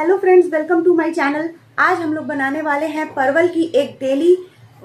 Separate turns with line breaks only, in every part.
hello friends welcome to my channel आज हम लोग बनाने वाले हैं परवल की एक डेली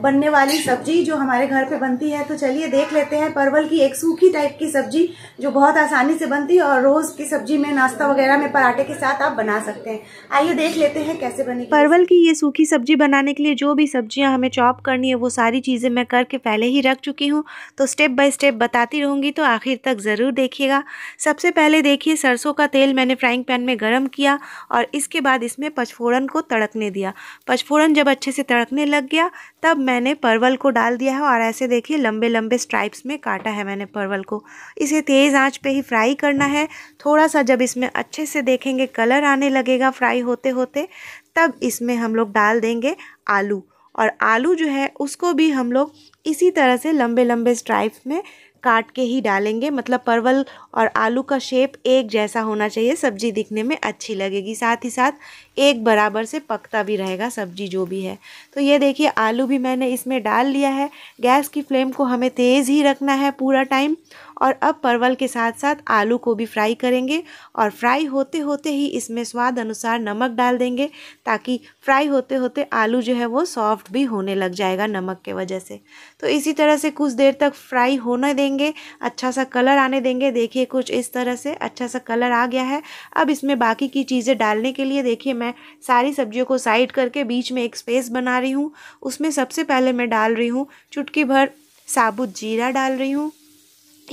बनने वाली सब्जी जो हमारे घर पे बनती है तो चलिए देख लेते हैं परवल की एक सूखी टाइप की सब्जी जो बहुत आसानी से बनती है और रोज की सब्जी में नाश्ता वगैरह में पराठे के साथ आप बना सकते हैं आइए देख लेते हैं कैसे बनी परवल की ये सूखी सब्जी बनाने के लिए जो भी सब्जियां हमें चॉप करनी है वो सारी चीज़ें मैं करके पहले ही रख चुकी हूँ तो स्टेप बाय स्टेप बताती रहूँगी तो आखिर तक ज़रूर देखिएगा सबसे पहले देखिए सरसों का तेल मैंने फ्राइंग पैन में गर्म किया और इसके बाद इसमें पचफोरन को तड़कने दिया पचफोरन जब अच्छे से तड़कने लग गया तब मैंने परवल को डाल दिया है और ऐसे देखिए लंबे लंबे स्ट्राइप्स में काटा है मैंने परवल को इसे तेज़ आंच पे ही फ्राई करना है थोड़ा सा जब इसमें अच्छे से देखेंगे कलर आने लगेगा फ्राई होते होते तब इसमें हम लोग डाल देंगे आलू और आलू जो है उसको भी हम लोग इसी तरह से लंबे लंबे स्ट्राइप्स में काट के ही डालेंगे मतलब परवल और आलू का शेप एक जैसा होना चाहिए सब्जी दिखने में अच्छी लगेगी साथ ही साथ एक बराबर से पकता भी रहेगा सब्जी जो भी है तो ये देखिए आलू भी मैंने इसमें डाल लिया है गैस की फ्लेम को हमें तेज़ ही रखना है पूरा टाइम और अब परवल के साथ साथ आलू को भी फ्राई करेंगे और फ्राई होते होते ही इसमें स्वाद अनुसार नमक डाल देंगे ताकि फ्राई होते होते आलू जो है वो सॉफ्ट भी होने लग जाएगा नमक के वजह से तो इसी तरह से कुछ देर तक फ्राई होने देंगे अच्छा सा कलर आने देंगे देखिए कुछ इस तरह से अच्छा सा कलर आ गया है अब इसमें बाकी की चीज़ें डालने के लिए देखिए मैं सारी सब्जियों को साइड करके बीच में एक स्पेस बना रही हूँ उसमें सबसे पहले मैं डाल रही हूँ चुटकी भर साबुत जीरा डाल रही हूँ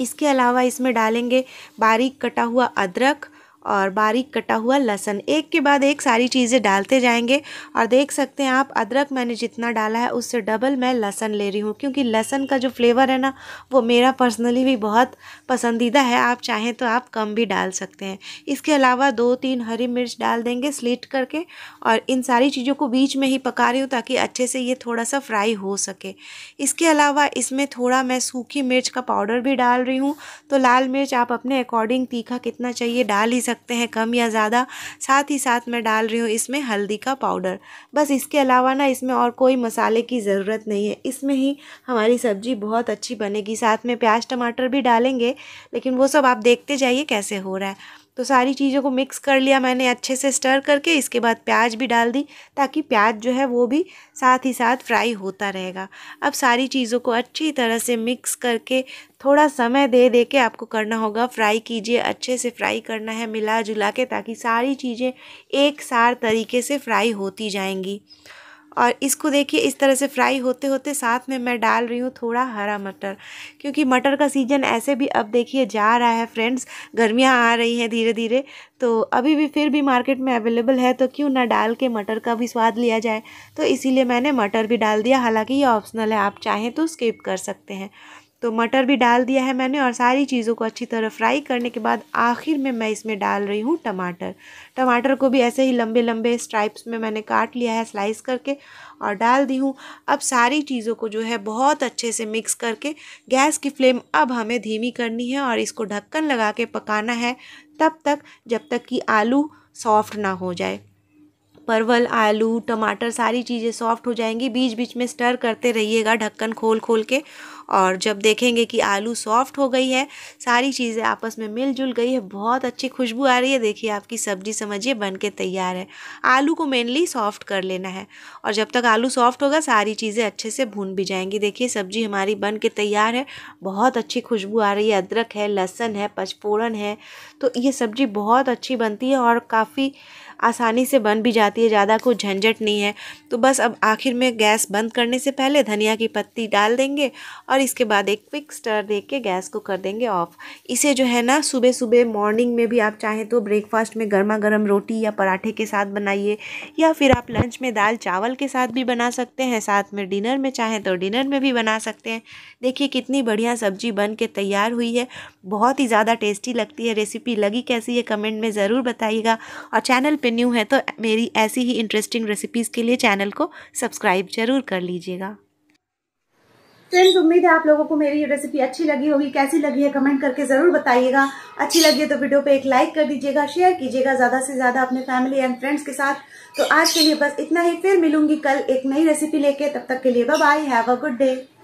इसके अलावा इसमें डालेंगे बारीक कटा हुआ अदरक और बारीक कटा हुआ लहसन एक के बाद एक सारी चीज़ें डालते जाएंगे और देख सकते हैं आप अदरक मैंने जितना डाला है उससे डबल मैं लहसन ले रही हूँ क्योंकि लहसन का जो फ्लेवर है ना वो मेरा पर्सनली भी बहुत पसंदीदा है आप चाहें तो आप कम भी डाल सकते हैं इसके अलावा दो तीन हरी मिर्च डाल देंगे स्लिट करके और इन सारी चीज़ों को बीच में ही पका रही हूँ ताकि अच्छे से ये थोड़ा सा फ्राई हो सके इसके अलावा इसमें थोड़ा मैं सूखी मिर्च का पाउडर भी डाल रही हूँ तो लाल मिर्च आप अपने अकॉर्डिंग तीखा कितना चाहिए डाल ही सकते हैं कम या ज़्यादा साथ ही साथ मैं डाल रही हूँ इसमें हल्दी का पाउडर बस इसके अलावा ना इसमें और कोई मसाले की ज़रूरत नहीं है इसमें ही हमारी सब्ज़ी बहुत अच्छी बनेगी साथ में प्याज टमाटर भी डालेंगे लेकिन वो सब आप देखते जाइए कैसे हो रहा है तो सारी चीज़ों को मिक्स कर लिया मैंने अच्छे से स्टर करके इसके बाद प्याज भी डाल दी ताकि प्याज जो है वो भी साथ ही साथ फ्राई होता रहेगा अब सारी चीज़ों को अच्छी तरह से मिक्स करके थोड़ा समय दे दे के आपको करना होगा फ्राई कीजिए अच्छे से फ्राई करना है मिला जुला के ताकि सारी चीज़ें एक सार तरीके से फ्राई होती जाएंगी और इसको देखिए इस तरह से फ्राई होते होते साथ में मैं डाल रही हूँ थोड़ा हरा मटर क्योंकि मटर का सीज़न ऐसे भी अब देखिए जा रहा है फ्रेंड्स गर्मियाँ आ रही हैं धीरे धीरे तो अभी भी फिर भी मार्केट में अवेलेबल है तो क्यों ना डाल के मटर का भी स्वाद लिया जाए तो इसीलिए मैंने मटर भी डाल दिया हालाँकि ये ऑप्शनल है आप चाहें तो स्किप कर सकते हैं तो मटर भी डाल दिया है मैंने और सारी चीज़ों को अच्छी तरह फ्राई करने के बाद आखिर में मैं इसमें डाल रही हूँ टमाटर टमाटर को भी ऐसे ही लंबे लंबे स्ट्राइप्स में मैंने काट लिया है स्लाइस करके और डाल दी हूँ अब सारी चीज़ों को जो है बहुत अच्छे से मिक्स करके गैस की फ्लेम अब हमें धीमी करनी है और इसको ढक्कन लगा के पकाना है तब तक जब तक कि आलू सॉफ्ट ना हो जाए परवल आलू टमाटर सारी चीज़ें सॉफ्ट हो जाएंगी बीच बीच में स्टर करते रहिएगा ढक्कन खोल खोल के और जब देखेंगे कि आलू सॉफ्ट हो गई है सारी चीज़ें आपस में मिलजुल गई है बहुत अच्छी खुशबू आ रही है देखिए आपकी सब्जी समझिए बन के तैयार है आलू को मेनली सॉफ्ट कर लेना है और जब तक आलू सॉफ्ट होगा सारी चीज़ें अच्छे से भून भी जाएंगी देखिए सब्जी हमारी बन के तैयार है बहुत अच्छी खुशबू आ रही है अदरक है लहसन है पचपोरन है तो ये सब्जी बहुत अच्छी बनती है और काफ़ी आसानी से बन भी जाती है ज़्यादा कोई झंझट नहीं है तो बस अब आखिर में गैस बंद करने से पहले धनिया की पत्ती डाल देंगे और और इसके बाद एक क्विक स्टर देख के गैस को कर देंगे ऑफ इसे जो है ना सुबह सुबह मॉर्निंग में भी आप चाहें तो ब्रेकफास्ट में गर्मा गर्म रोटी या पराठे के साथ बनाइए या फिर आप लंच में दाल चावल के साथ भी बना सकते हैं साथ में डिनर में चाहें तो डिनर में भी बना सकते हैं देखिए कितनी बढ़िया सब्जी बन के तैयार हुई है बहुत ही ज़्यादा टेस्टी लगती है रेसिपी लगी कैसी है कमेंट में ज़रूर बताइएगा और चैनल पर न्यू है तो मेरी ऐसी ही इंटरेस्टिंग रेसिपीज़ के लिए चैनल को सब्सक्राइब ज़रूर कर लीजिएगा फ्रेंड्स तो उम्मीद है आप लोगों को मेरी ये रेसिपी अच्छी लगी होगी कैसी लगी है कमेंट करके जरूर बताइएगा अच्छी लगी है तो वीडियो पे एक लाइक कर दीजिएगा शेयर कीजिएगा ज्यादा से ज्यादा अपने फैमिली एंड फ्रेंड्स के साथ तो आज के लिए बस इतना ही फिर मिलूंगी कल एक नई रेसिपी लेके तब तक के लिए bye have a good day